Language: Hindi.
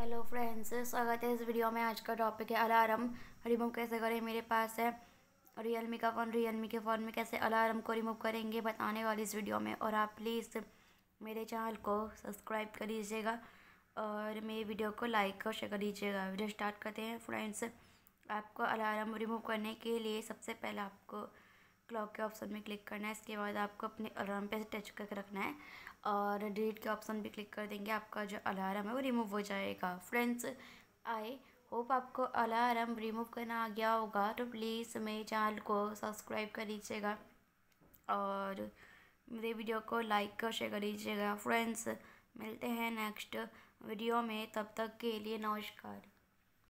हेलो फ्रेंड्स स्वागत है इस वीडियो में आज का टॉपिक है अलार्म रिमूव कैसे करें मेरे पास है रियल मी का फ़ोन रियल मी के फ़ोन में कैसे अलार्म को रिमूव करेंगे बताने वाली इस वीडियो में और आप प्लीज़ मेरे चैनल को सब्सक्राइब कर लीजिएगा और मेरी वीडियो को लाइक और शेयर कर लीजिएगा वीडियो स्टार्ट करते हैं फ्रेंड्स आपको अलार्म रिमूव करने के लिए सबसे पहले आपको क्लॉक के ऑप्शन में क्लिक करना है इसके बाद आपको अपने अलार्म पे टच करके रखना है और डिलीट के ऑप्शन पे क्लिक कर देंगे आपका जो अलार्म है वो रिमूव हो जाएगा फ्रेंड्स आई होप आपको अलार्म रिमूव करना आ गया होगा तो प्लीज़ मेरे चैनल को सब्सक्राइब कर लीजिएगा और मेरे वीडियो को लाइक और शेयर कर लीजिएगा फ्रेंड्स मिलते हैं नेक्स्ट वीडियो में तब तक के लिए नमस्कार